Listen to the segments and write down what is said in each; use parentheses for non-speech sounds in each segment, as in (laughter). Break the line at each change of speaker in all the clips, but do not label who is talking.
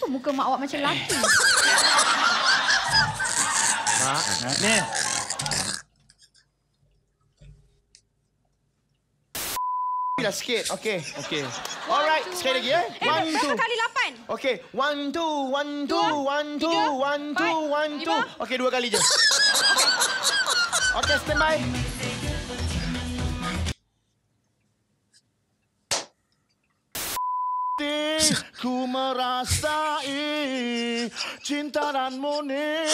Kenapa muka mak awak macam lelaki?
Mak, ni. Dah sikit. Okey. Okey. Alright,
sekali lagi. Eh, eh one, two. kali lapan?
Okey. One, two, one, two, one, two, one, two, one, two. Okey, dua kali je. Okey, stand by. Ku merasai cinta dan murni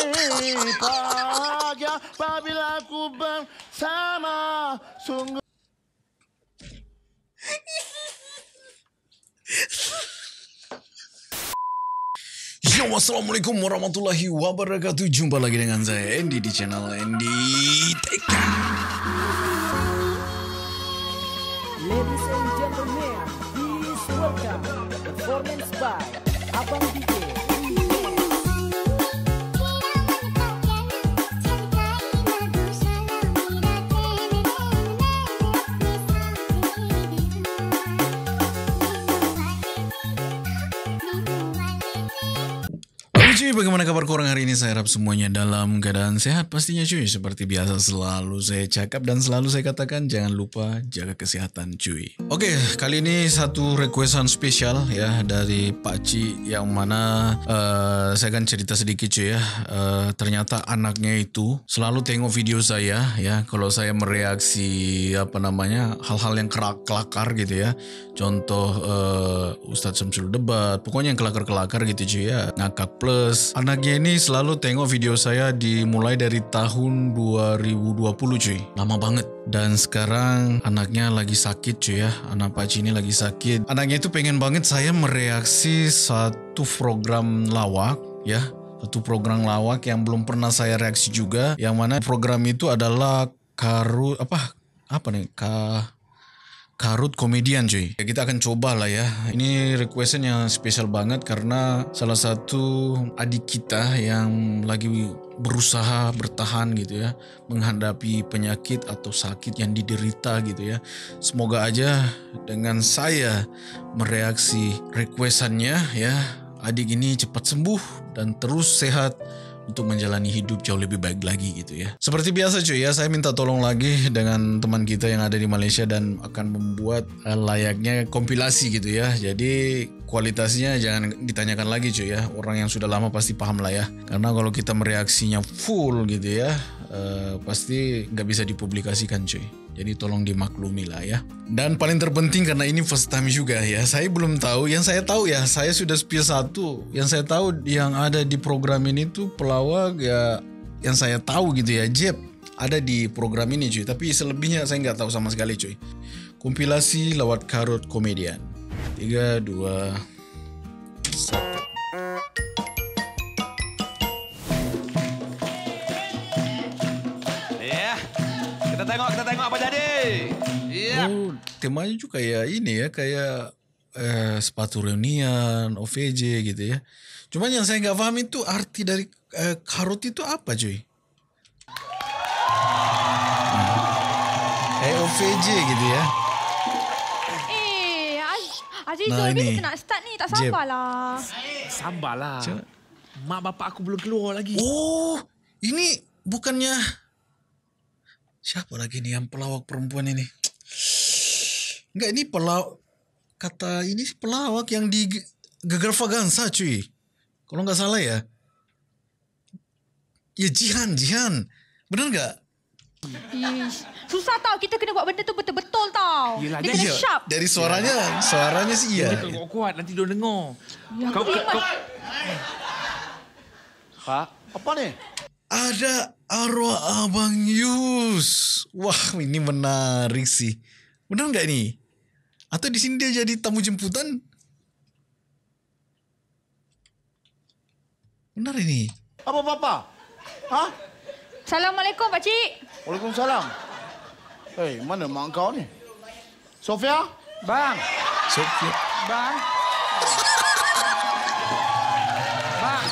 bahagia apabila ku bersama sungguh.
Assalamualaikum warahmatullahi wabarakatuh. Jumpa lagi dengan saya Andy di channel Andy Tech.
performance by Abang Dito.
cuy, bagaimana kabar korang hari ini? Saya harap semuanya dalam keadaan sehat pastinya cuy. Seperti biasa selalu saya cakap dan selalu saya katakan jangan lupa jaga kesehatan cuy. Oke, kali ini satu requestan spesial ya dari Pak Ci yang mana uh, saya akan cerita sedikit cuy ya. Uh, ternyata anaknya itu selalu tengok video saya ya kalau saya mereaksi apa namanya hal-hal yang kerak kelakar gitu ya. Contoh uh, Ustadz Samsul debat, pokoknya yang kelakar-kelakar gitu cuy ya. Ngakak plus anaknya ini selalu tengok video saya dimulai dari tahun 2020 cuy. Lama banget. Dan sekarang anaknya lagi sakit cuy ya. Anak Pak ini lagi sakit. Anaknya itu pengen banget saya mereaksi satu program lawak ya satu program lawak yang belum pernah saya reaksi juga yang mana program itu adalah karu apa apa nih kah Karut Komedian cuy. Ya, kita akan coba lah ya. Ini requestan yang spesial banget karena salah satu adik kita yang lagi berusaha bertahan gitu ya menghadapi penyakit atau sakit yang diderita gitu ya semoga aja dengan saya mereaksi requestannya ya adik ini cepat sembuh dan terus sehat untuk menjalani hidup jauh lebih baik lagi gitu ya. Seperti biasa cuy ya, saya minta tolong lagi dengan teman kita yang ada di Malaysia dan akan membuat eh, layaknya kompilasi gitu ya. Jadi kualitasnya jangan ditanyakan lagi cuy ya. Orang yang sudah lama pasti paham lah ya. Karena kalau kita mereaksinya full gitu ya, uh, pasti nggak bisa dipublikasikan cuy. Jadi tolong dimaklumi lah ya. Dan paling terpenting karena ini first time juga ya. Saya belum tahu. Yang saya tahu ya, saya sudah spill satu. Yang saya tahu yang ada di program ini tuh pelawak ya. Yang saya tahu gitu ya, Jeb ada di program ini cuy. Tapi selebihnya saya nggak tahu sama sekali cuy. Kompilasi lewat karut komedian. Tiga, dua, satu. temanya juga kayak ini ya kayak eh, sepatu reunian, OVJ gitu ya. Cuman yang saya nggak paham itu arti dari eh, karut itu apa cuy? Kayak eh, OVJ gitu ya.
Eh, Jadi nah, ini kita nak start ni tak sabarlah. Lah.
Sabarlah. Mak bapak aku belum keluar lagi. Oh, ini bukannya
siapa lagi nih yang pelawak perempuan ini? Enggak ini pelawak kata ini pelawak yang di Gegar cuy. Kalau enggak salah ya. Ya Jihan, Jihan. benar enggak?
Ish. Susah tau kita kena buat benda tu betul-betul
tau. Yelah, dia, kena sharp. Dari suaranya, suaranya sih iya. Dia kena kuat, nanti dia dengar. Ya, kau, kau, kau, Pak, apa ni? Ada
arwah Abang Yus. Wah, ini menarik sih. Benar enggak nih? Atau di sini dia jadi tamu jemputan?
Benar ini. Apa papa? Hah?
Assalamualaikum, Pak Cik.
Waalaikumsalam. Hei, mana mak kau ni? Sofia? Bang. Sofia. Bang. Bang.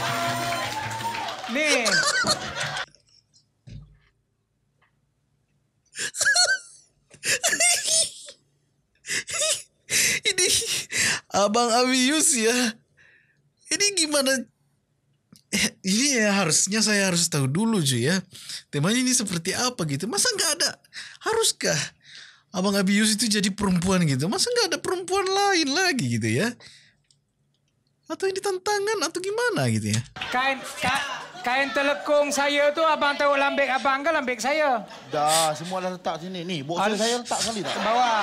Ni.
Abang Abius ya. Ah. Ini gimana? (laughs) Ini ya harusnya saya harus tahu dulu cuy ya. Temanya ini seperti apa gitu. Masa nggak ada? Haruskah? Abang Abius itu jadi perempuan gitu. Masa nggak ada perempuan lain lagi gitu ya?
Atau ini tantangan atau gimana gitu ya? Kain, kain. Kain telekung saya tu abang tahu lambik abang ke lambik saya? Dah, semua dah letak sini. Ni, boxer Alis. saya letak sekali tak? Bawa.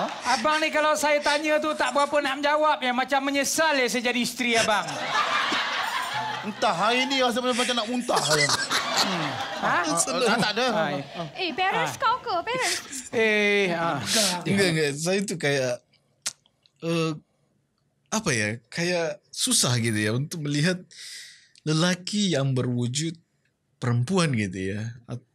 Ha? Abang ni kalau saya tanya tu tak berapa nak menjawab. Ya, macam menyesal ya saya jadi isteri abang. Entah, hari ni rasa macam nak muntah. Hmm. Ha? Ah, tak ada.
Eh, parents ah. kau ke? Parents?
Eh, ha.
Enggak,
enggak. Saya tu kayak... Uh, apa ya? Kayak susah gitu ya untuk melihat lelaki yang berwujud perempuan gitu ya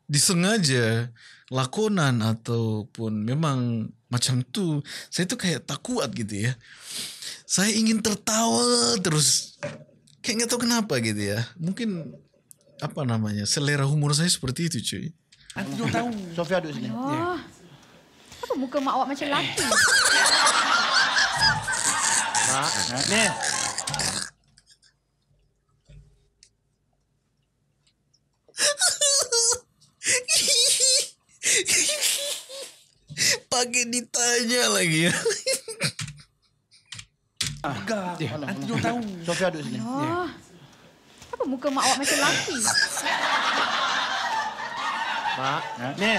disengaja lakonan ataupun memang macam tu saya tuh kayak tak kuat gitu ya saya ingin tertawa terus kayak nggak tahu kenapa gitu ya mungkin apa namanya selera humor saya seperti itu cuy aku juga tahu Sofia duduk sini ya. apa muka mak
awak macam lelaki
Mak, nah, nah. pagi
ditanya lagi. ah, eh, nanti dia tahu. Sofia duduk sini. Ya.
Apa muka mak awak macam laki?
mak, ha? ni.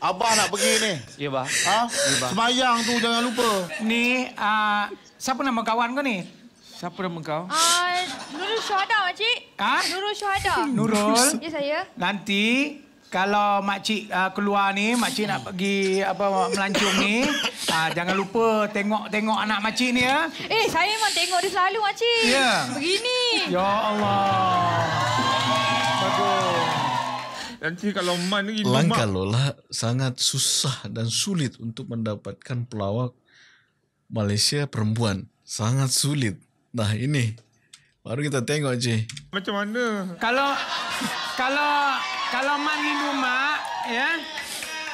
Abah nak pergi ni. Ya, Abah. Ha? Ya, Semayang tu jangan lupa. Ni, uh, siapa nama kawan kau ni? Siapa nama kau?
Uh, Nurul Syuhada, cik. Ha? Nurul Syuhada. Nurul. Ya, saya.
Nanti kalau makcik uh, keluar ni, makcik nak pergi apa melancung ni, uh, (laughs) jangan lupa tengok-tengok anak makcik ni ya. Eh, saya memang
tengok dia selalu makcik. Ya. Yeah. Begini.
Ya Allah.
Bagus. Nanti kalau man ni... Langkah
Lola sangat susah dan sulit untuk mendapatkan pelawak Malaysia perempuan. Sangat sulit. Nah ini, baru kita tengok je.
Macam mana? Kalau... Kalau... Kalau mak rindu mak, ya.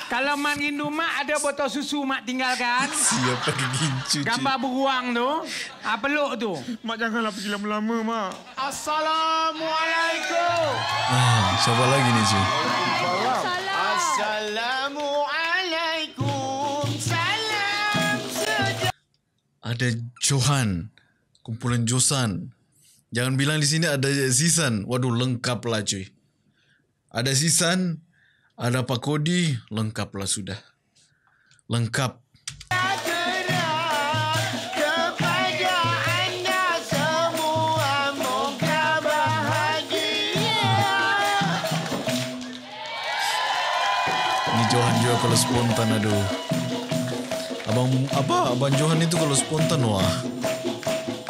Kalau mak rindu mak ada botol susu mak tinggalkan. Siapa gincu? Gambar beruang tu. Apa ah, lu tu? Mak janganlah pergi lama-lama mak. Assalamualaikum.
Ah, siapa lagi ni cik?
Assalamualaikum. Salam sejahtera.
Ada Johan. Kumpulan Josan. Jangan bilang di sini ada Zisan. Waduh lengkaplah cuy. Ada Sisan, ada Pak Kodi, lengkaplah sudah. Lengkap. Ini Johan juga kalau spontan, aduh. Abang apa? Abang Johan itu kalau spontan, wah.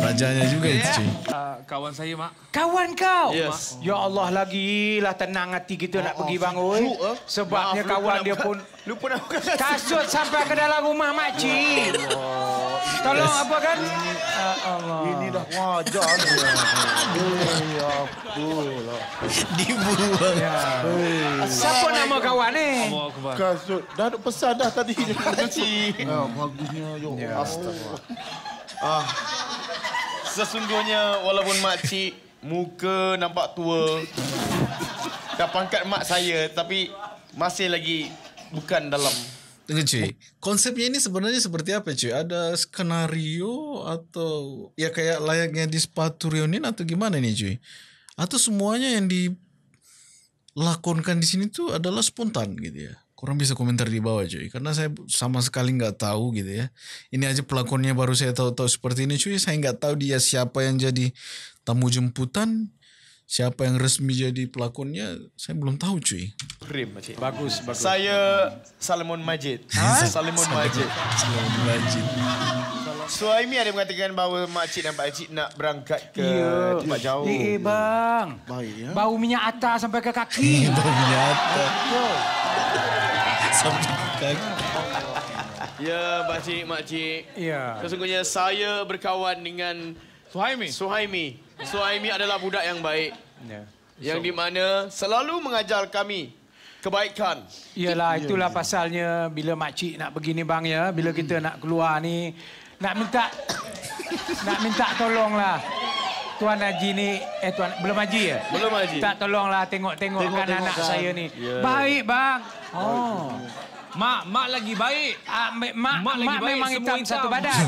Rajanya juga yeah. itu, cuy
kawan saya mak. Kawan kau? Yes. Oh. Ya Allah lagi lah tenang hati kita oh, nak oh, pergi bangun. eh? Sebabnya Maaf, kawan dia pun (laughs) lupa nak kasut sampai ke dalam rumah mak cik. Oh, oh, tolong yes. apa kan? Ya Allah. Ini dah wajar ni. (laughs) Ya Allah. Dibuat. Ya. Siapa nama kawan ni? Kasut. Dah ada pesan dah tadi. Mak (laughs) cik. Ya, bagusnya. Ya Allah. Ya, ah sesungguhnya walaupun makcik muka nampak tua dah pangkat mak saya tapi masih lagi bukan dalam
tengok cuy, konsepnya ini sebenarnya seperti apa cuy? Ada skenario atau ya kayak layaknya di sepatu reunion atau gimana nih cuy? Atau semuanya yang dilakonkan di sini tuh adalah spontan gitu ya? Korang bisa komentar di bawah cuy Karena saya sama sekali nggak tahu gitu ya Ini aja pelakonnya baru saya tahu-tahu seperti ini cuy Saya nggak tahu dia siapa yang jadi tamu jemputan Siapa yang resmi jadi pelakonnya Saya belum tahu cuy
Prim, cik. Bagus, bagus Saya Salimun Majid (laughs) Salimun ha? Majid Salimun Majid So Aimi ada mengatakan bahawa makcik dan pakcik nak berangkat ke yeah. tempat jauh. Eh, eh bang. Baik, ya? Bau minyak atas sampai ke kaki. (laughs) Bau minyak atas. Cantik. Ya, Pakcik, Makcik. Ya. Sesungguhnya saya berkawan dengan... Suhaimi. Suhaimi. Suhaimi adalah budak yang baik. Ya. Yang so. di mana selalu mengajar kami kebaikan. Iyalah ya, itulah ya. pasalnya bila makcik nak pergi ni bang ya, bila hmm. kita nak keluar ni nak minta nak minta tolonglah. Tuan Haji ni, eh Tuan, belum Haji ya? Belum Haji. Tak tolonglah tengok-tengokkan tengok -tengok anak kan. saya ni. Yeah. Baik bang.
Oh. Mak, mak lagi baik. Uh, mak, mak, mak mak baik memang hitam, hitam satu badan.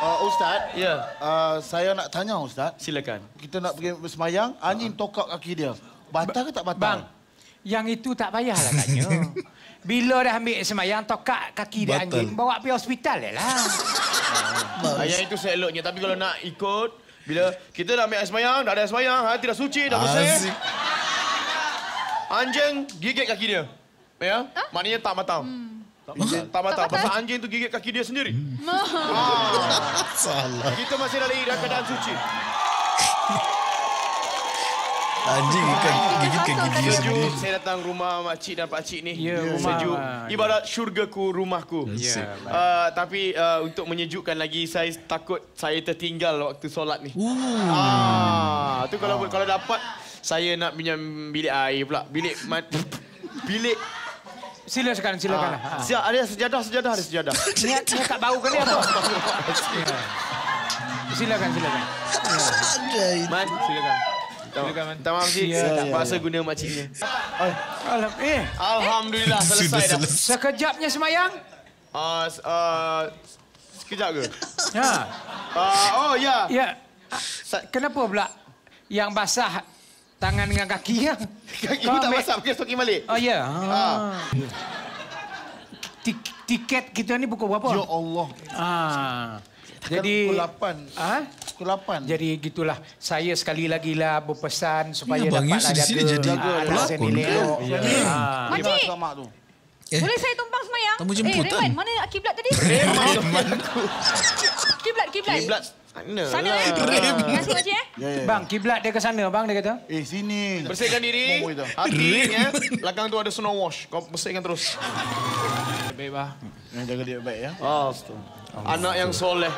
Uh, (laughs) Ustaz, yeah. Ya. uh, saya nak tanya Ustaz. Silakan. Kita nak pergi bersemayang, anjing tokak kaki dia. Batal ke tak batal? Bang, yang itu tak payahlah tanya. (laughs) Bila dah ambil semayang, tokak kaki dia anjing, bawa pergi hospital je lah. Bagus. Yang itu seloknya, Tapi kalau nak ikut, bila kita dah ambil air semayang, dah ada air semayang, hati dah suci, dah bersih. Ya? Anjing gigit kaki dia. Ya? Huh? Maknanya tak matang. Hmm. Tak mata. Tak Pasal anjing itu gigit kaki dia sendiri. Hmm. (laughs) Ah. Salah. Kita masih dalam keadaan suci. Anjing ikan gigit ke gigi sendiri. Saya datang rumah makcik dan pakcik ni. Ya, rumah. Sejuk. Ibarat syurgaku, ku, Ya, uh, tapi uh, untuk menyejukkan lagi, saya takut saya tertinggal waktu solat ni. Ah, tu kalau ah. kalau dapat, saya nak pinjam bilik air pula. Bilik... Mat, (laughs) bilik... Sila sekarang, silakan. Ah. Siap, ada sejadah, sejadah, ada sejadah. (laughs) Niat, niat tak bau kali apa? (laughs) silakan, silakan. Ada itu. silakan. Minta maaf sih, tak bahasa guna makciknya. Eh. Alhamdulillah, selesai dah. Sekejapnya semayang? Ah, ah, sekejap ke? Ya. Ah, oh, ya. ya. kenapa pula yang basah tangan dengan kaki? Ya? Kaki pun tak basah, pakai stokin balik. Oh, ya. Tiket kita ni pukul berapa? Ya Allah. Ah. Jadi... Pukul 8. Ah? pukul Jadi gitulah. Saya sekali lagi lah berpesan supaya ya, dapat ada sini jadi pelakon. Ya. Makcik. Mak Eh. Boleh saya
tumpang semayang? Tamu jemputan. Eh, Rewan, mana kiblat tadi?
kiblat, kiblat. Kiblat. Sana. Sana. Lah. Terima kasih, Makcik. Eh. Ya, ya, ya. Bang, kiblat dia ke sana, bang, dia kata. Eh, sini. Bersihkan diri. Hati, ya. Belakang tu ada snow wash. Kau bersihkan terus. Baik, bah. Jaga dia baik, ya. Oh, Anak yang soleh.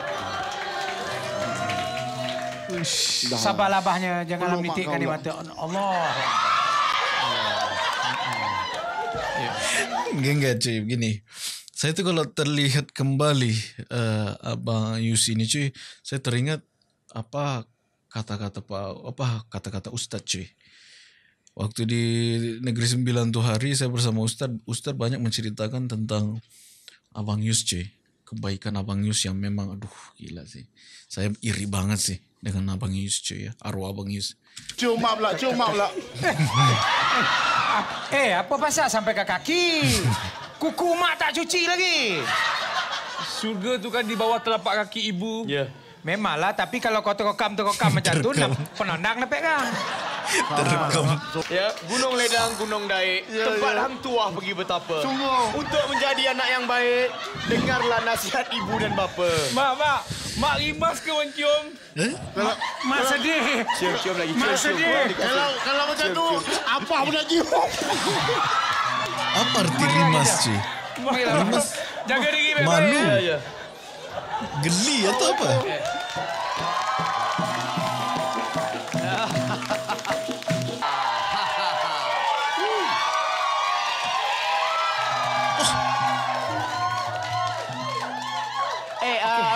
Ush, sabar jangan memitikkan
di mata Allah.
Geng geng cuy begini. Saya tu kalau terlihat kembali uh, abang Yus ini cuy, saya teringat apa kata-kata apa, apa kata-kata ustaz cuy. Waktu di Negeri Sembilan tu hari saya bersama ustaz, ustaz banyak menceritakan tentang abang Yus cuy kebaikan Abang Yus yang memang aduh gila sih. Saya iri banget sih dengan Abang Yus cuy ya. Arwah Abang Yus. Cuma
pula, cuma pula. (laughs) eh, apa pasal sampai ke kaki? Kuku mak tak cuci lagi. Surga tu kan di bawah telapak kaki ibu. Ya. Yeah. Memanglah, tapi kalau kau terokam-terokam macam tu, nak penandang lepek kan? (laughs) Terkem. Ya, Gunung Ledang, Gunung Daik. Ya, tempat ya. hang tuah pergi bertapa. Sungguh. Untuk menjadi anak yang baik, dengarlah nasihat ibu dan bapa. Mak, mak. Mak rimas ke wan cium? Eh? Mak, sedih. Cium, cium lagi. mak sedih. Kalau kalau macam tu, apa pun nak cium.
Apa arti
rimas, cik?
Rimas? Jaga diri, baik-baik. Malu? Ya, ya. Geli atau apa? Ya.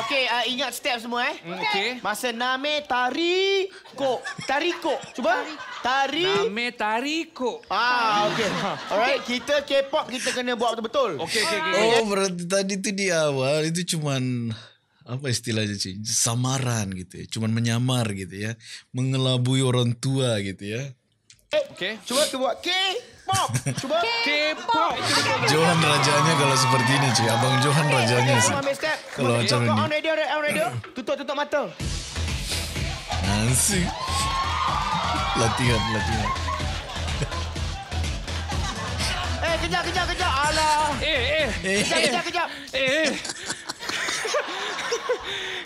Okey, uh, ingat step semua eh. Hmm, okey. Masa name tariko. Tariko. Cuba. Tari. Name tariko. Ah, okey. Alright, kita K-pop kita kena buat betul-betul. Okey, okey, okey. Oh,
berarti tadi tu dia awal. Itu cuman apa istilahnya sih? Samaran gitu ya. Cuman menyamar gitu ya. Mengelabui orang tua gitu ya.
Eh, okay. Cuba tu buat K pop. Cuba K pop. Johan
rajanya kalau seperti ini cuy. Abang Johan rajanya sih.
Kalau macam ini. On radio, on radio. Tutup tutup mata.
Nansi. Latihan, latihan. (laughs)
Eh, kejap, kejap, kejap. Alah. Eh, eh. Kejap, kejap, kejap. Eh, eh. (laughs)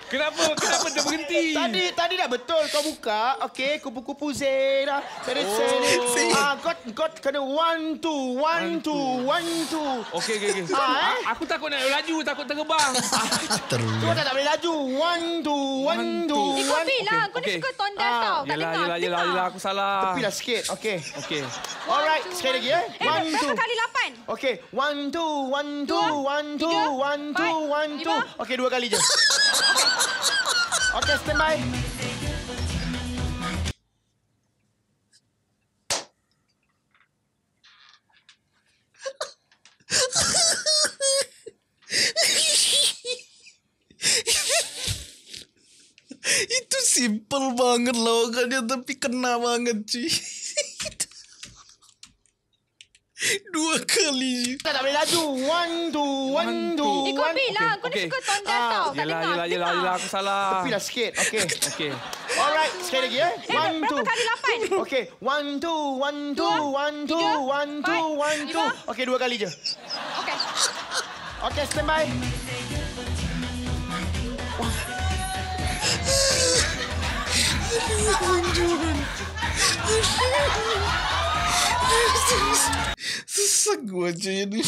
kenapa? Kenapa dia berhenti? Tadi tadi dah betul kau buka. Okey, kupu-kupu Zera. Dari oh. sini. Si. Ah, got got kena one two, one two, one two. Okey, okey, okey. Ah, eh? aku takut nak laju, takut terbang. Kau tak, tak boleh laju. One two, one two. One... Ikut lah. Okay. Kau okay. ni suka tondas ah. tau. Kat yelah, yelah, yelah, aku salah. Tepi lah sikit. Okey. Okey. Alright, sekali lagi. Eh, eh one, two. Berapa kali lapan? Okey. One two, one two, one two, one two, one two. Okey, dua kali je. Okay, stand by.
Itu simple banget lawakannya tapi kena banget
sih. Dua kali Tak nak boleh laju One, two, one, two Eh, kau ambil lah Kau okay. dah suka tonton ah, tau Tak yelah, dengar, dengar Aku
salah Tepi dah sikit Okay, (laughs) okay.
Alright, sekali lagi eh. Yeah. One, two. kali lapan? Okay, one, two, one, two, dua, one, two, tiga, one, two, empat, one, two. Lima. Okay, dua kali je. Okay. Okay, stand by.
Aduh, (laughs) aduh, aduh. Sagua je ini.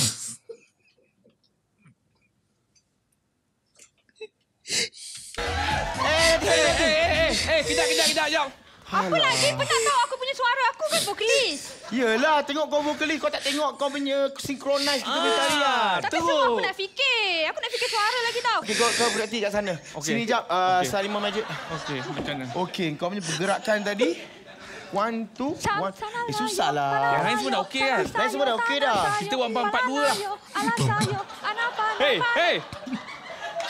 Eh, eh, eh, eh, kita, kita, kita, jom.
Apa lagi? Pun tak
tahu
aku punya suara aku kan vokalis.
Yelah, tengok kau vokalis. Kau tak tengok kau punya sinkronis kita punya ah, tarian. Tapi semua aku nak
fikir. Aku nak fikir suara lagi tau. Okey, kau, kau
berhenti kat sana. Okay. Sini jap, uh, okay. Salimah Majid. Okey, macam mana? Okey, kau punya pergerakan tadi. One, two, Sam, one. Eh, susah lah. Yang lain semua dah okey lah. Yang lain semua dah okey dah. Kita buat empat, empat, dua lah. Hei, hei.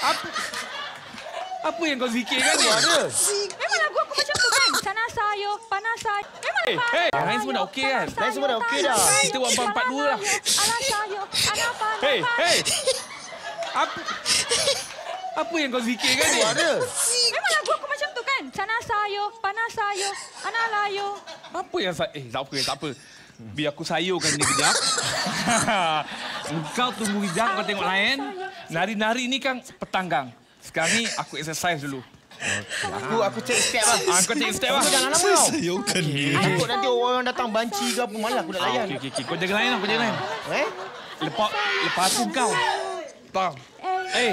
Apa...
Apa yang kau zikir kan? Memang
lagu aku macam tu kan? Sana sayo, panas sayo.
Memang hey, hey. Yang lain semua dah okey kan? Yang lain semua dah okey dah. Kita buat empat, empat, dua lah.
Hei, hei. Apa...
Apa yang kau zikir kan? Memang ada
sana sayur, panas sayur, anak layu.
Apa yang saya... Eh, tak apa, tak apa. Biar aku sayurkan ni kejap. (laughs) Engkau tunggu hijau, kau tengok lain. Nari-nari ni kan petanggang. Sekarang ni aku exercise dulu. Aku aku cek lah. ah, step lah. Aku cek step lah. Jangan lama tau. Saya kan ni. Takut
nanti orang datang banci ke apa malah aku nak layan. Okey okey kau jaga lain lah, kau jaga lain. Eh? Lepak lepas tu kau. Tang. Eh. eh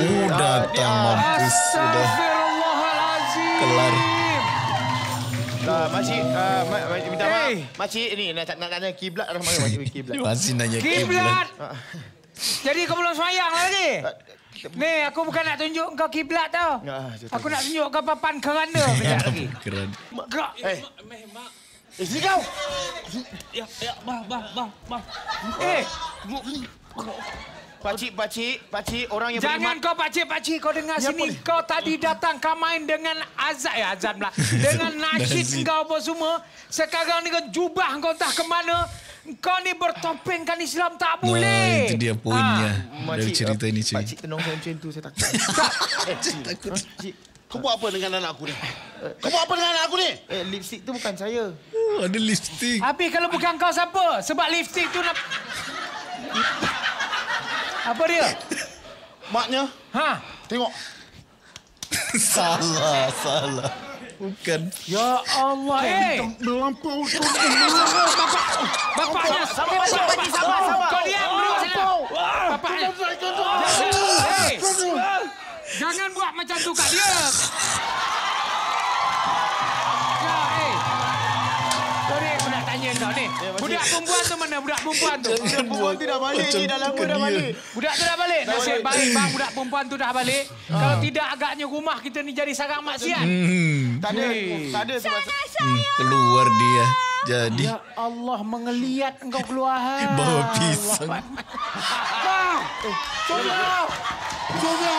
Udah tak mampus sudah. Kelar. Uh, makcik, uh, minta maaf. Makcik, ni nak, nak tanya kiblat arah mana makcik kiblat? (laughs) Masih nanya kiblat. Jadi kau belum semayang lagi. Ah, tadi? aku bukan nak tunjuk kau kiblat tau. aku nak tunjuk kau papan keranda (laughs) sekejap lagi. Keranda. Gerak. Eh, meh, mak. Eh, sini kau. Ya, ya, bah, bah, bah, bah. Eh, duduk Pakcik, pakcik, pakcik, orang yang Jangan beriman. kau pakcik, pakcik, kau dengar ya, sini. Boleh. Kau tadi datang, kau main dengan azan. Ya, eh, azan pula. (laughs) Dengan nasyid kau apa semua. Sekarang ni kau jubah kau tak ke mana. Kau ni bertopengkan Islam tak boleh. Nah, itu dia poinnya ha. dari cerita ini. Eh, cik. Pakcik tenang saya macam itu, saya takut. (laughs) tak. Eh, takut. Eh, kau buat apa dengan anak aku ni? Kau buat apa dengan anak aku ni? Eh, lipstick tu bukan saya. Oh, ada lipstick. Habis kalau bukan kau siapa? Sebab lipstick tu nak... Apa dia? Maknya. Ha? Tengok.
(laughs) salah, salah.
Bukan. Ya Allah.
Hei.
Lampu itu. Bapak.
Bapaknya. Sama bapak. Sama bapak.
Kau diam dulu. Bapaknya. Eh. Eh. Jangan buat macam tu kat dia. budak perempuan tu mana? Budak perempuan tu. Budak perempuan tu dah balik ni. Dah lama dah balik. Budak tu dah balik. Nasib baik bang budak perempuan tu dah balik. Ah. Kalau tidak agaknya rumah kita ni jadi sarang maksiat. Hmm. Tak ada. Tak ada. Hmm.
Keluar dia. Jadi. Ya
Allah mengeliat engkau keluar. Bawa pisang. Bang. Cuba. Cuba.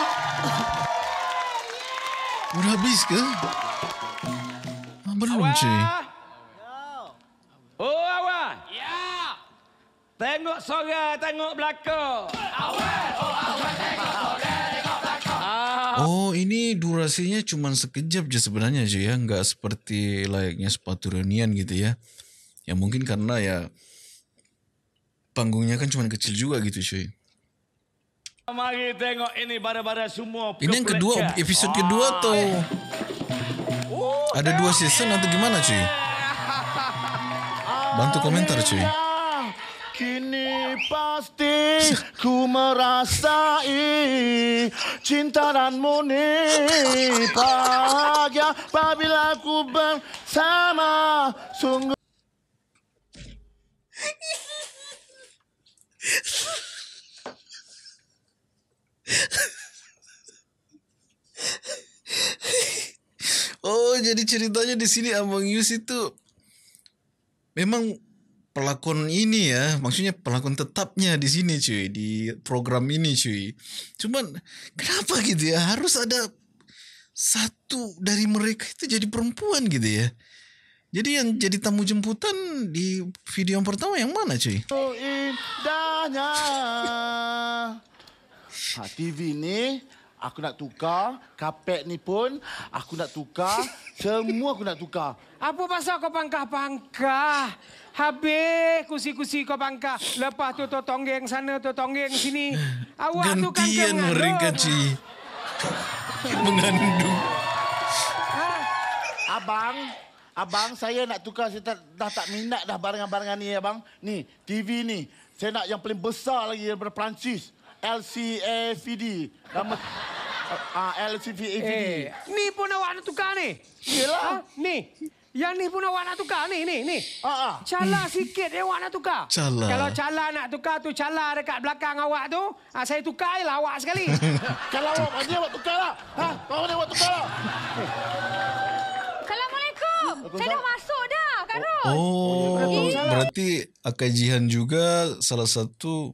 Sudah habis ke? Belum, Cik. Tengok sore, tengok belakang. Awal, oh awal, tengok sore, tengok belakang. Oh,
ini durasinya cuma sekejap aja sebenarnya aja ya. Nggak seperti layaknya sepatu reunian gitu ya. Ya mungkin karena ya panggungnya kan cuma kecil juga gitu cuy.
Mari tengok ini bara-bara semua. Ini yang kedua, episode
kedua ah. tuh. Oh, ada dua season atau gimana cuy? Bantu komentar cuy.
Kini pasti ku merasai cinta dan murni bahagia apabila ku bersama sungguh.
Oh, jadi ceritanya di sini Abang Yus itu memang pelakon ini ya, maksudnya pelakon tetapnya di sini cuy, di program ini cuy. Cuman kenapa gitu ya harus ada satu dari mereka itu jadi perempuan gitu ya. Jadi yang jadi tamu jemputan di video yang pertama yang mana cuy? Oh, indahnya.
Hati ini aku nak tukar. Kapet ni pun aku nak tukar. (laughs) Semua aku nak tukar. Apa pasal kau pangkah-pangkah? Habis kusi-kusi kau pangkah. Lepas tu tu tonggeng sana, tu tonggeng sini. Awak tu kan Gantian orang (laughs) Mengandung. Ha? Abang, Abang, saya nak tukar. Saya tak, dah tak minat dah barang barangan ni, Abang. Ni, TV ni. Saya nak yang paling besar lagi daripada Perancis. LCAVD. Nama... (laughs) Ah, LCAVD. Eh, ni pun awak nak tukar ni? Yelah. Ha? Ni. Yang ni pun awak nak tukar ni, ni, ni. Ah, ah. Cala sikit yang awak nak tukar. Cala. Kalau cala nak tukar tu cala dekat belakang awak tu, ha, saya tukar je lah awak sekali. (laughs) Kalau awak dia awak tukar lah. Ha? Kalau awak tukar lah. Assalamualaikum. Saya dah
masuk dah, Kak oh,
Ros. Oh, berarti Akai Jihan juga salah satu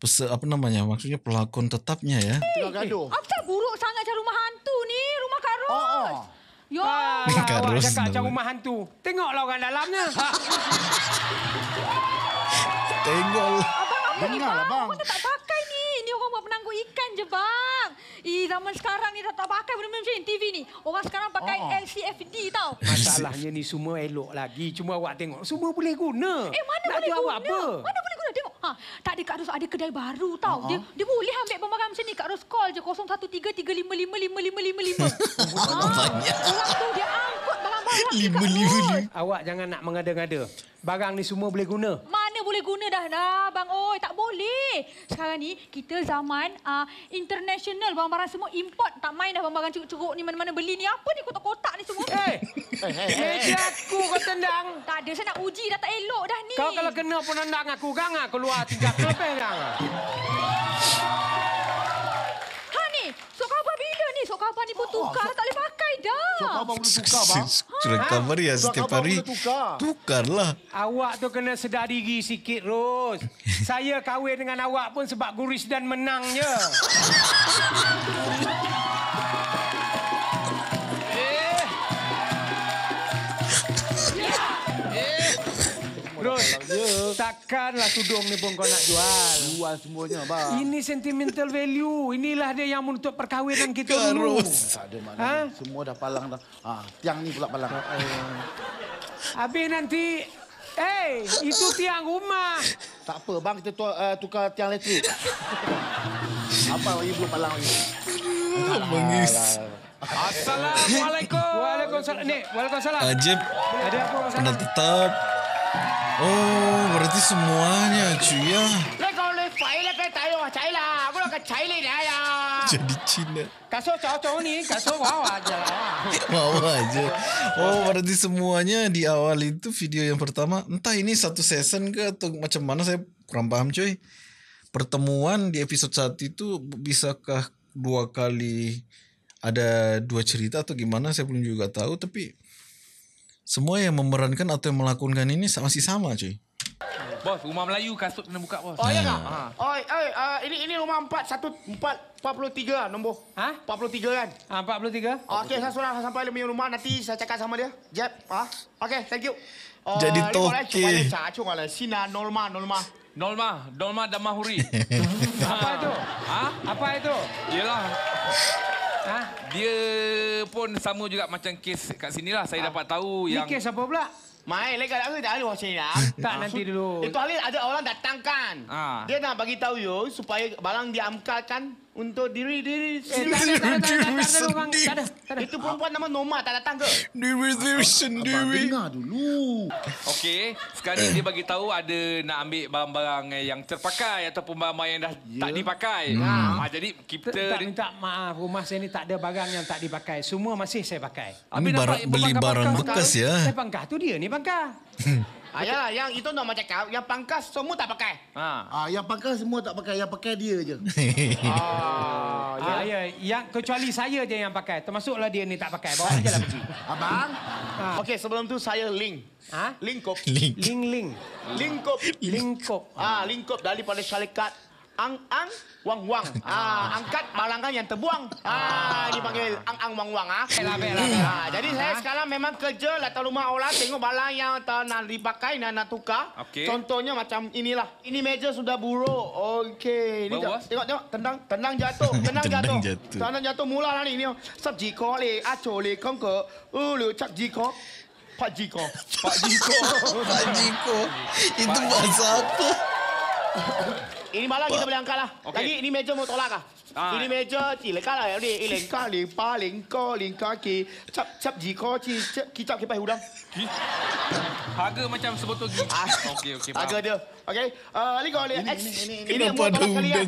Pese apa namanya maksudnya pelakon tetapnya ya. Hey,
eh, hey. Apa buruk sangat cari rumah hantu ni rumah Karus. Oh, oh. Yo, ya. ah, Kak awak cakap macam rumah
hantu. Tengoklah orang dalamnya. (laughs) Tengoklah.
Abang, apa Tengok ni lah, bang? Abang. Kau tak pakai ni. Ni orang buat penangguh ikan je, bang. I zaman sekarang ni dah tak pakai benda macam TV ni. Orang sekarang pakai oh. LCFD tau. (laughs)
Masalahnya ni semua elok lagi. Cuma awak tengok, semua boleh guna. Eh, mana Nak boleh guna? apa? Mana
boleh guna? Tengok. Ha, tak ada Kak Ros ada kedai baru tau. Uh-huh. Dia, dia boleh ambil pembarang macam ni. Kak Ros call je 0133555555. 355
5555 tu dia angkut barang-barang. Lima, lima, Awak jangan nak mengada-ngada. Barang ni semua boleh guna.
Mana mana boleh guna dah dah bang oi tak boleh sekarang ni kita zaman uh, international barang-barang semua import tak main dah barang-barang curuk-curuk ni mana-mana beli ni apa ni kotak-kotak ni semua eh,
hey. Hey, hey, hey.
aku kau tendang. Tak ada, saya nak uji dah tak elok dah ni. Kau kalau kena pun tendang aku, kan aku keluar tiga kelepas
khabar ni pun tukar. Tak boleh pakai dah. Surat khabar boleh tukar, bang. Surat khabar ya setiap hari. Tukarlah. Awak tu kena sedar diri sikit, Ros. (laughs) Saya kahwin dengan awak pun sebab guris dan menangnya. (laughs) yeah. (laughs) Takkanlah tudung ni pun kau nak jual. Jual semuanya, bang. Ini sentimental value. Inilah dia yang untuk perkahwinan kita Kerus. dulu. Tak Ha? Semua dah palang dah. Ha, tiang ni pula palang. Ha, eh. Habis nanti... Hei, eh, itu tiang rumah. Tak apa, bang. Kita tu, uh, tukar tiang elektrik. (laughs) apa lagi pula palang ini. Mengis. Assalamualaikum. Waalaikumsalam. Ni, waalaikumsalam. Ajib. Ada apa masalah?
tetap. Oh, berarti semuanya cuy ya. Jadi Cina.
Kasau cowok ni, kasau wow aja lah.
Wow (laughs) aja. Oh, berarti semuanya di awal itu video yang pertama. Entah ini satu season ke atau macam mana saya kurang paham cuy. Pertemuan di episode 1 itu bisakah dua kali ada dua cerita atau gimana saya belum juga tahu tapi semua yang memerankan atau yang melakukan ini masih sama cuy.
Bos, rumah Melayu kasut kena
buka bos. Oh ya kak? Ha. Oi, oh, oi, eh, eh, ini ini rumah 4 143 lah nombor. Ha? 43 kan? Ha, 43. Ha, 43. saya suruh lah sampai lebih rumah nanti saya cakap sama dia. Jep, ha. Okey, thank you. Uh, Jadi toke. Cuba cacu kalau sina norma norma. Norma,
norma damahuri. (laughs) Ha. apa itu?
Ha? Apa itu? Yalah.
Ha? Dia pun sama juga macam kes kat sini lah. Saya ha. dapat tahu Ini yang... Ini
kes apa pula? Main lekat tak ada orang macam ni lah. Ah, tak nanti dulu. Itu hari ada orang datangkan. Ha. Dia nak bagi tahu you supaya barang diamkalkan untuk diri diri sendiri. Itu perempuan nama Noma tak datang ke? Diri diri sendiri. Dengar dulu.
Okey, sekarang dia bagi tahu ada nak ambil barang-barang yang terpakai ataupun barang-barang yang dah ya. tak dipakai. Hmm. Ha, ha, jadi kita minta
maaf rumah saya ni tak ada barang yang tak dipakai. Semua masih saya pakai. Ini beli barang bekas ya. Saya bangka tu dia ni bangka. (laughs) lah yang itu nama cakap, yang pangkas semua tak pakai. Ha. Ah, yang pangkas semua tak pakai, yang pakai dia je. (laughs) Ah. ah, ya. Ah, ya, yang kecuali saya je yang pakai. Termasuklah dia ni tak pakai. Bawa aje lah pergi. (laughs) Abang. Ah. Okey, sebelum tu saya link. Ha? Lingkup. Link. link ling Lingkup. Lingkup. Ah, dari pada syarikat ang-ang wang-wang. (laughs) Ah, angkat barangan yang terbuang. Ah, dipanggil ang-ang wang-wang. Ah. Bela, bela, Ah, jadi saya sekarang memang kerja latar rumah orang tengok balang yang nak dipakai dan nak tukar. Contohnya macam inilah. Ini meja sudah buruk. okay Ini tengok tengok tendang tendang jatuh. (laughs) Tendang jatuh. jatuh. Tendang jatuh mula lah ni. Oh, ni. Sab ji le, a le, kongko ko. Ulu cak jiko Pak Jiko. (laughs) Pak Jiko. Pak Jiko. Itu bahasa apa? Ini malam kita boleh angkat lah. Okay. Lagi, ini meja mau tolak kah? Ah. Ini meja, cilakan lah. Ya, lingka, lingpa, lingko, lingka, ki. Cap, cap, jiko, ci, cap, kicap, kipai, udang.
Harga macam sebotol gigi. Ah. Okey, okey. Harga dia.
Okey. Uh, ini kau boleh. Ini, ini, ini, ini, ini, ini, ini mau tolak kali ya.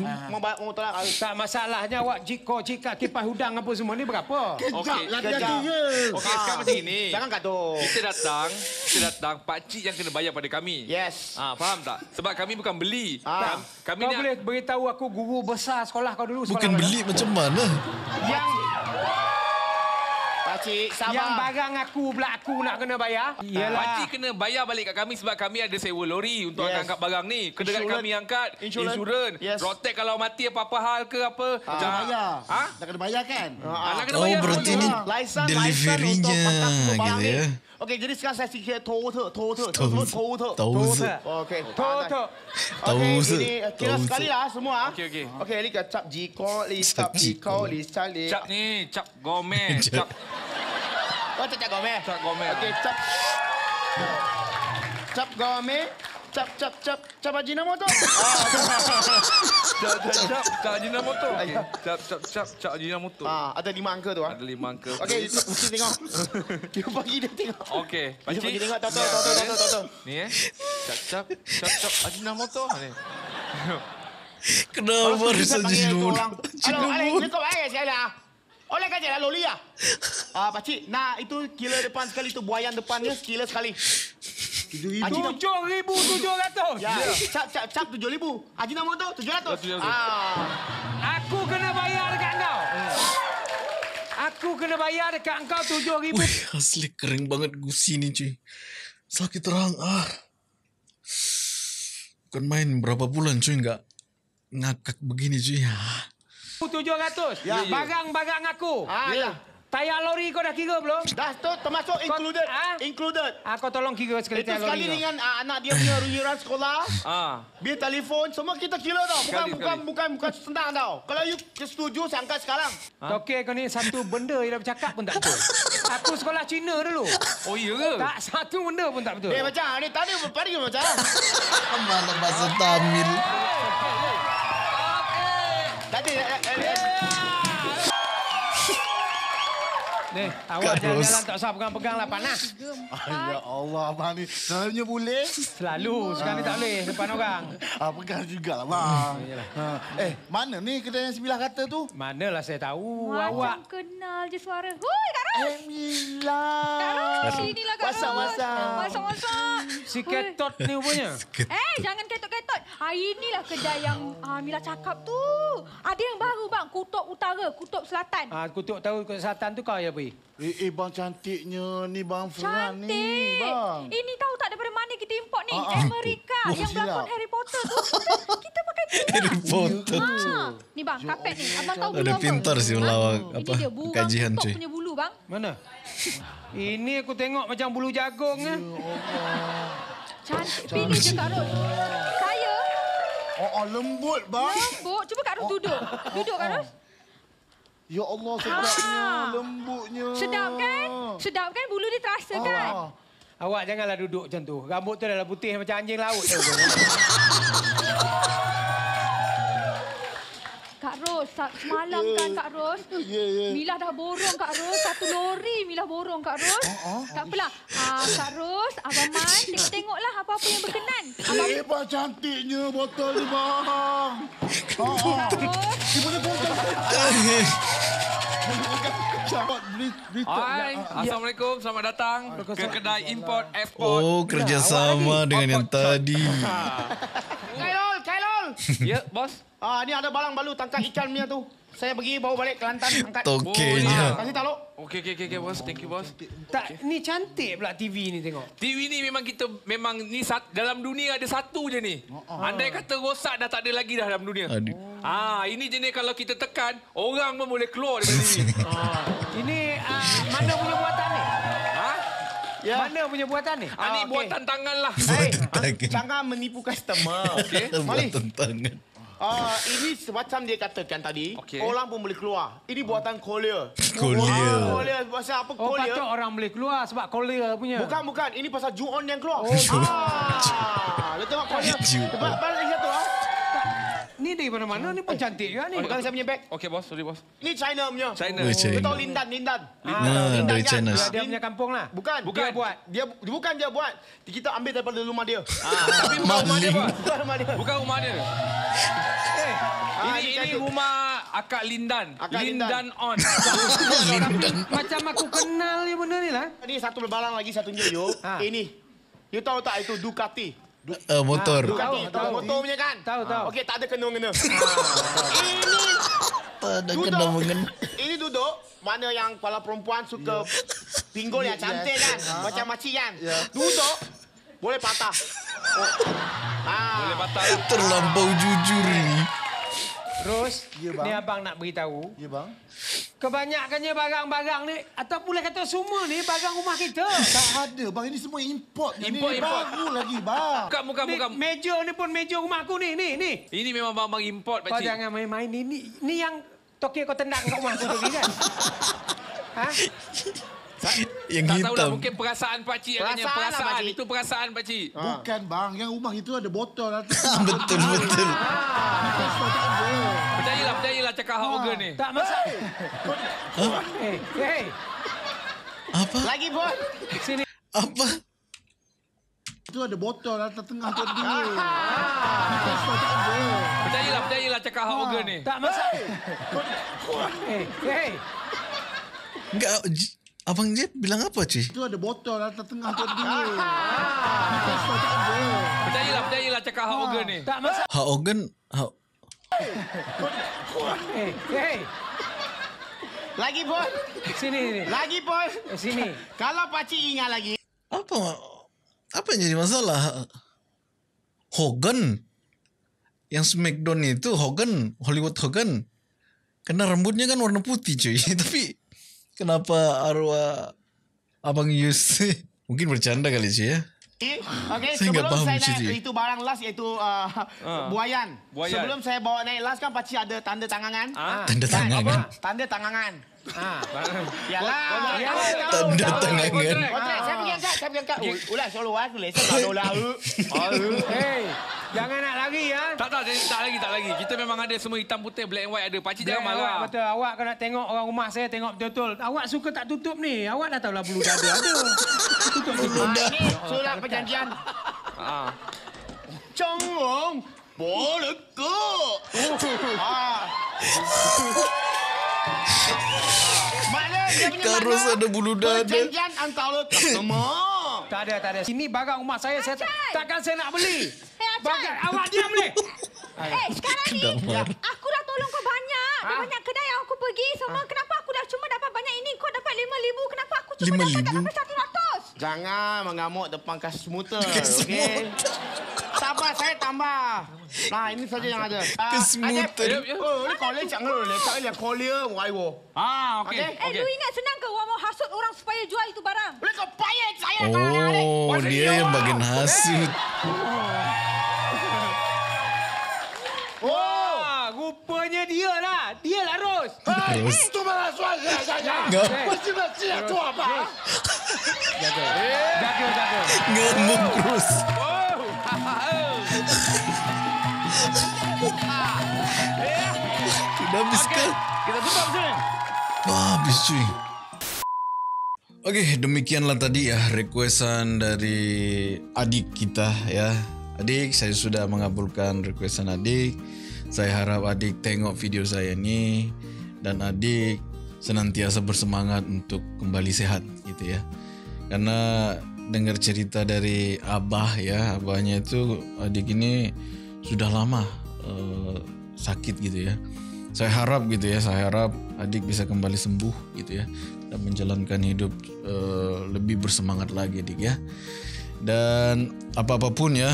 Mau tolak kali. Tak masalahnya awak jiko, cika, kipai, udang apa semua ni berapa? Kejap, okay. lagi dia. Okey, sekarang ah. macam ini. Jangan kata. Kita
datang, kita datang. Pakcik yang kena bayar pada kami. Yes. Ah, faham tak? Sebab kami bukan beli.
Ah. Kami, kau nak... boleh beritahu aku guru besar sekolah kau dulu. Sekolah Bukan beli macam mana. Yang... Pakcik, sabar. Yang barang aku pula aku nak kena bayar. Yalah.
Pakcik kena bayar balik kat kami sebab kami ada sewa lori untuk yes. angkat barang ni. Kena insurance. kami angkat. Insurance. insurance. Yes. Protect kalau mati apa-apa hal ke apa. Ah. Jangan bayar. Ha? Dah kena bayar
kan? Ah. Ah. Nak kena oh, bayar. Oh, berarti ni deliverynya. Gitu ya. Okey, jadi sekarang saya sikit Toto, Toto, Toto, Toto. Toto. Okey, Toto. Okey, ini eh, kira sekali lah semua. Ah. Okey, okey. Okey, ini kecap jiko, lisap jiko, lisap li. Cap ni, cap gome, (laughs) cap. Kau ah. cap cap gome? Cap gome. Okey, cap. Cap gome cap cap cap cap Ajinomoto. (laughs) Ah.
Cap cap cap cap Ajinomoto. Cap cap cap cap Ajinomoto.
Ah, ada lima angka tu ah. Ada lima angka. Okey, mesti tengok.
Kita (laughs) bagi dia tengok. Okey. Pak cik tengok tato tato tato tato. Ni eh. Cap cap cap cap Ajinomoto ni. Kenapa baru saja jinomoto? Halo,
ale, cukup ayah sekali ah. Oleh kaca lah, Lolia. Lah. Ah, pak cik, nah itu killer depan sekali tu buayan depannya killer sekali. Tujuh ribu tujuh ratus. Ya. Cap tujuh ribu. Haji nama tu tujuh ratus. Ya, ah. Aku kena bayar dekat kau. Hmm. Aku kena bayar dekat kau tujuh ribu. Wih,
asli kering banget gusi ni cuy. Sakit terang ah. Bukan main berapa bulan cuy enggak ngakak begini cuy. Ah.
Tujuh ratus. Ya, ya, barang-barang aku. Ah, ya. Tayar lori kau dah kira belum? Dah tu termasuk included. ha? Included. Ah, kau tolong kira sekali Itu tayar lori. Itu sekali dengan uh, anak dia punya runyuran sekolah. (laughs) Ah. Bil telefon semua kita kira tau. Bukan sekali, bukan, sekali. bukan bukan bukan sentang tau. Kalau you setuju saya angkat sekarang. Ha? Okey kau ni satu benda yang dah bercakap pun tak betul. Satu sekolah Cina dulu. Oh iya ke? Tak satu benda pun tak betul. Eh macam ni tadi berpari macam. Mana bahasa Tamil? Okey. Tadi eh, eh, eh. Ni, awak jalan-jalan tak usah pegang-pegang lah, panas. Ya Allah, abang ni. Selalunya boleh. Selalu. Sekarang ni tak boleh, depan orang. Ah, pegang juga lah, abang. Eh, mana ni kedai yang sebilah kata tu? Manalah saya tahu Macam awak. Macam
kenal je suara. Hui, Kak Ros! Eh, Mila! Kak Ros, inilah Kak Ros.
Masak-masak.
Si ketot
ni punya.
(laughs) Eh, jangan ketot-ketot. Ah, inilah kedai yang ah, Mila cakap tu. Ada yang baru, bang. Kutub Utara, Kutub Selatan. Ah,
Kutub Utara, Kutub Selatan tu kau ya, Bu? kopi. Eh, eh bang cantiknya ni bang Fran ni. Cantik. Bang. Ini eh, tahu tak daripada
mana kita import ni? Ah, ah, Amerika oh, yang silap. berlakon
Harry Potter tu. (laughs)
kita pakai tu. Harry Potter ha. tu.
Ni bang, kapet ni. Eh, Abang tahu bulu Ada pintar sih ah. melawak. Ha. Apa? kajian cuy. punya bulu bang. Mana? Ini aku tengok macam bulu jagung. Eh. Ya Cantik. Pilih je Kak Rod. Saya.
Oh, oh, lembut, bang. Lembut. Cuba Kak Rod oh. duduk. Duduk, Kak Rod. Ya Allah ah. sedapnya, ha.
lembutnya. Sedap kan?
Sedap kan? Bulu dia terasa ah. kan?
Awak janganlah duduk macam tu. Rambut tu dah putih macam anjing laut. Hahaha. (laughs) Ros. Semalam kan ya. Kak
Ros. Yeah, yeah. Ya. Mila dah borong Kak Ros. Satu lori Mila borong Kak Ros. Ah, ah. Tak apalah. Ah, Kak Ros, Abang Man, (laughs) kita tengoklah apa-apa yang berkenan. Eh, Abang...
Hebat eh, cantiknya botol ni, Bang. Ah, Kak ah. Ros. Dia boleh botol.
Ya, Assalamualaikum, selamat datang ke kedai import export. Oh,
kerjasama dengan yang tadi.
Ayo, (laughs) Bang. (laughs) ya, bos. Ah, ni ada balang baru tangkap ikan punya tu. Saya pergi bawa balik Kelantan angkat. Tokenya. Oh, kasih tahu.
Okey okey okey okay, bos. Thank you bos.
Tak okay. ni cantik pula TV
ni tengok. TV ni memang kita memang ni sat, dalam dunia ada satu je ni. Oh, oh. Andai kata rosak dah tak ada lagi dah dalam dunia. Aduh. Ah ini je ni kalau kita tekan orang pun boleh keluar dari sini. (laughs) ah.
Ini ah, mana punya buatan? yeah. Mana punya buatan ni? Ah, ah ni okay. buatan tangan lah. Ah, (laughs) buatan tangan. Jangan menipu customer. Okay. buatan tangan. Uh, ini semacam dia katakan tadi. Okay. Orang pun boleh keluar. Ini buatan Collier. Collier. Oh, Collier. Pasal apa oh, Collier? Oh, orang boleh keluar sebab Collier punya. Bukan, bukan. Ini pasal juon yang keluar. Oh, ah. Lu (laughs) tengok Sebab balik satu. Ah. Ni dari mana mana ni pun cantik juga ni. Bukan saya punya bag. Okey bos, sorry bos. Ni China punya. China. Oh, tahu Betul Lindan, Lindan. Ha, dari kan? China. Dia, punya kampung lah. Bukan, bukan. Dia buat. Dia, bukan dia buat. Kita ambil daripada rumah dia. ah, rumah dia. Bukan rumah dia. Bukan rumah dia. Eh. Ah, ini ini rumah Akak Lindan. Akak Lindan. Lindan on. (laughs) Macam aku kenal dia benda ni lah. Ini satu lebaran lagi satu tunjuk you. Ini. You tahu tak itu Ducati? Uh, motor. Ha, tahu, tahu, motor punya kan? Tahu, ah, tahu. Okey, tak ada kena-kena. (laughs) Ah. ini... Tak ada kena-kena. Ini duduk, mana yang kalau perempuan suka ya. pinggul yang cantik kan? Ya. Macam ha. makcik kan? Yeah. Duduk, boleh patah. Oh. Ha. Boleh patah. Lah. Terlampau jujur ni. Terus, ya, ni abang nak beritahu. Ya, bang. Kebanyakannya barang-barang ni atau boleh kata semua ni barang rumah kita. Eh, tak ada. bang ini semua import. Import, import. baru lagi, bang. Kamu kamu kamu. Meja ni pun meja rumah aku ni, ni, ni.
Ini memang barang bang import, pak cik. Kau jangan
main-main ni. Ni, ni yang Tokyo kau tendang kat rumah aku tadi kan. (laughs) ha?
yang tak hitam. Tahu mungkin perasaan pak cik perasaan, yang perasaan lah, itu perasaan pak cik. Ha.
Bukan bang, yang rumah itu ada botol. (laughs) betul betul. Betul
ah. Percayalah, percayalah cakap hak ah. orang ni. Tak masalah.
Hey. Hey. Apa? Lagi pun. Sini. Apa? Itu ada botol atas tengah tu ada dua.
Percayalah, percayalah cakap hak orang ni. Tak masalah. Hey. Hey.
Enggak, Abang Jeb bilang apa sih?
Itu ada botol atas tengah tu ah. dulu. Percayalah, percayalah cakap Hak Ogen ni. Tak masa. Hak
Ogen, Hak...
Hei, hei. Lagi pun. Sini, sini. Lagi pun. Sini. Kalau pakcik ingat lagi. Apa?
Apa yang jadi masalah? Hogan. Yang Smackdown itu Hogan. Hollywood Hogan. Karena rambutnya kan warna putih cuy. (laughs) Tapi Kenapa arwah Abang Yus (laughs) Mungkin bercanda kali sih ya
Okay, okay saya sebelum saya naik itu barang last iaitu uh, uh. buayan. Buaya. Sebelum saya bawa naik las kan pakcik ada tanda tangangan? Ah. Ah, kan? Tanda tangangan. kan? Tanda tangan kan? Ah. Yalah. Tanda tangan. Saya pergi angkat. Saya pergi angkat. Ulah solo lah. Ulah solo lah. Hei. Jangan nak lagi ya. Tak, tak, tak
lagi, tak lagi. Kita memang ada semua hitam putih, black and white ada. Pakcik jangan marah.
Betul, awak kena tengok orang rumah saya tengok betul-betul. Awak suka tak tutup ni. Awak dah tahu lah bulu dada ada. Tutup Ini surat perjanjian. Ah. Chong 伯乐哥。Karus (laughs) ada bulu dada. Perjanjian antara customer. (laughs) tak ada, tak ada. Ini barang rumah saya. saya takkan saya nak beli. Eh, Bagi Awak dia boleh. (laughs) Eh, sekarang ni, ya. aku dah tolong kau banyak. Ha? Banyak kedai yang aku pergi semua. Ha? Kenapa aku dah cuma dapat banyak ini? Kau dapat lima ribu. Kenapa aku cuma 5, dapat sampai satu ratus? Jangan mengamuk depan customer. Okay? tambah saya tambah. Nah, ini saja yang ada. Kesemutan. Ini kolej jangan lho. Letak dia kolej wai wo. Ah, okey. Eh, okay. ingat senang ke mau hasut orang supaya
jual itu barang? Boleh kau payah saya Oh, dia yang bagian eh. hasut.
(laughs) Oh, rupanya dia lah. Dia lah Ros. Ros. Itu eh, malah suara. Ya, ya, ya. Masih masih lah tu apa? Jaga,
jaga. Ngamuk
Ros. Oh, Udah habis okay. Kan? Kita tutup cuy.
Wah, habis cuy. Oke, okay, demikianlah tadi ya requestan dari adik kita ya. Adik, saya sudah mengabulkan requestan adik. Saya harap adik tengok video saya ini dan adik senantiasa bersemangat untuk kembali sehat gitu ya. Karena dengar cerita dari abah ya, abahnya itu adik ini sudah lama uh, sakit gitu ya. Saya harap gitu ya, saya harap adik bisa kembali sembuh gitu ya dan menjalankan hidup uh, lebih bersemangat lagi adik ya. Dan apa-apapun ya,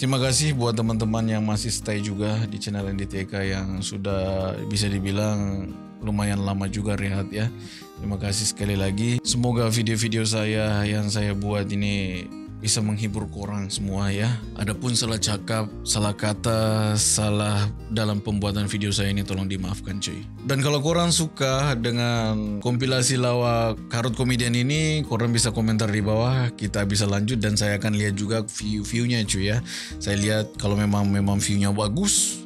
Terima kasih buat teman-teman yang masih stay juga di channel NDTK yang sudah bisa dibilang lumayan lama juga rehat ya. Terima kasih sekali lagi. Semoga video-video saya yang saya buat ini bisa menghibur korang semua ya. Adapun salah cakap, salah kata, salah dalam pembuatan video saya ini tolong dimaafkan cuy. Dan kalau korang suka dengan kompilasi lawak Karut Komedian ini, korang bisa komentar di bawah, kita bisa lanjut dan saya akan lihat juga view-viewnya cuy ya. Saya lihat kalau memang memang view-nya bagus,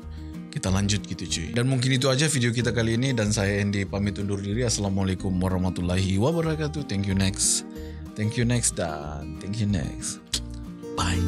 kita lanjut gitu cuy. Dan mungkin itu aja video kita kali ini dan saya Andy pamit undur diri. Assalamualaikum warahmatullahi wabarakatuh. Thank you next. Thank you next, time. Thank you next.
Bye.